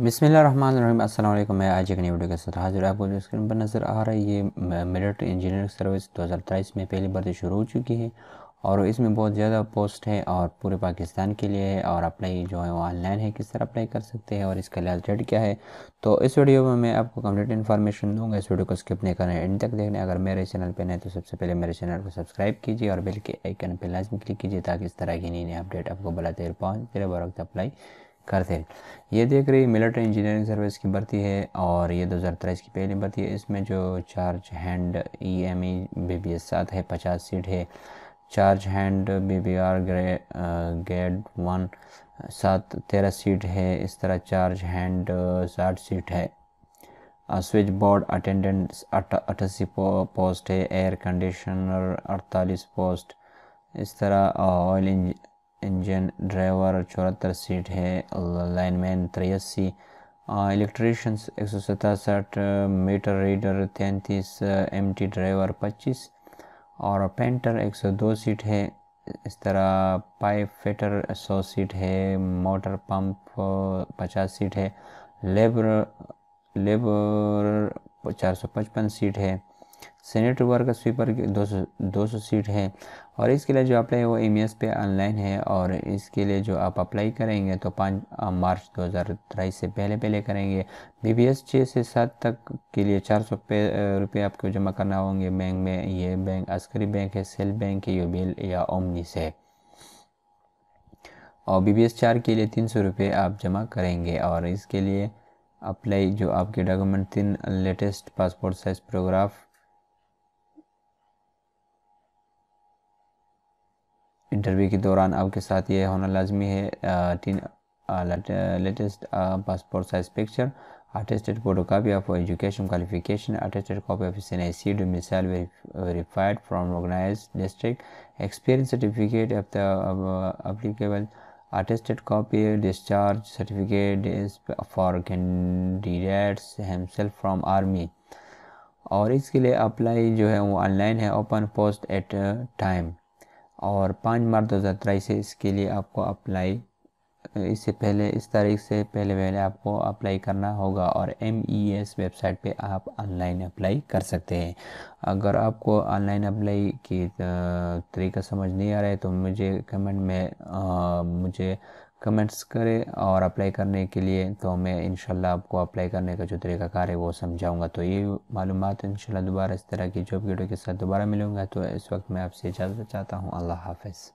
रही असल मैं आज एक नई वीडियो के साथ हाजिर आपको जो स्क्रीन पर नज़र आ रहा है ये मिलिट्री इंजीनियरिंग सर्विस 2023 में पहली भर्ती शुरू हो चुकी है और इसमें बहुत ज़्यादा पोस्ट है और पूरे पाकिस्तान के लिए है और अप्लाई जो है वो ऑनलाइन है किस तरह अप्लाई कर सकते हैं और इसका लिहाज डेट क्या है तो इस वीडियो में मैं आपको कम्प्लीट इन्फॉर्मेशन दूंगा इस वीडियो को स्किप नहीं करें एंड तक देखने अगर मेरे चैनल पर नहीं तो सबसे पहले मेरे चैनल को सब्सक्राइब कीजिए और बिल के आइकन पर लाजमी क्लिक कीजिए ताकि इस तरह की नई नई अपडेट आपको बला देर पाँच बार वक्त अप्लाई थे ये देख रही मिलिट्री इंजीनियरिंग सर्विस की भर्ती है और ये दो हज़ार तेईस की पहली भर्ती है इसमें जो charge hand E M E B B S सात है पचास सीट है charge hand B B R grade one सात तेरह सीट है इस तरह चार्ज हैंड साठ सीट है स्विच बोर्ड अटेंडेंट अट्ठासी पोस्ट है एयर कंडीशनर अड़तालीस पोस्ट इस तरह ऑयल इंज इंजन ड्राइवर चौहत्तर सीट है लाइनमैन तिरासी इलेक्ट्रिशंस एक सौ सतासठ मीटर रीडर तैंतीस एम टी ड्राइवर पच्चीस और पेंटर एक सौ दो सीट है इस तरह पाइप फिटर सौ सीट है मोटर पंप पचास सीट है लेबर लेबर चार सौ पचपन सीट है सेनेट वर्ग स्वीपर की दो सौ दो सौ सीट है और इसके लिए जो अप्लाई वो एम पे ऑनलाइन है और इसके लिए जो आप अप्लाई करेंगे तो पाँच मार्च दो हज़ार तेईस से पहले पहले करेंगे बी बी छः से सात तक के लिए चार सौ रुपये आपको जमा करना होंगे बैंक में ये बैंक अस्करी बैंक है सेल बैंक है यूबिल या ओमनी से और बी बी के लिए तीन सौ रुपये आप जमा करेंगे और इसके लिए अप्लाई जो आपके डॉक्यूमेंट तीन latest passport size photograph interview के दौरान आपके साथ ये होना लाजमी है टीन latest passport size picture attested photocopy of education qualification attested copy of C S missile verified from organise district experience certificate of attested copy discharge certificate for candidates himself from army और इसके लिए apply जो है वो online है open post at time और पाँच मार्च दो हज़ार तेईस से इसके लिए आपको अप्लाई इससे पहले इस तारीख से पहले पहले आपको अप्लाई करना होगा और एम ई एस वेबसाइट पे आप ऑनलाइन अप्लाई कर सकते हैं अगर आपको ऑनलाइन अप्लाई की तरीका समझ नहीं आ रहा है तो मुझे कमेंट में आ, मुझे कमेंट्स करें और अप्लाई करने के लिए तो मैं इनशाला आपको अप्लाई करने का जो तरीकाकार है वो समझाऊंगा तो ये मालूम इनशाला दोबारा इस तरह की जॉब वीडियो के साथ दोबारा मिलूंगा तो इस वक्त मैं आपसे इजाज़त चाहता हूँ अल्लाह हाफिज़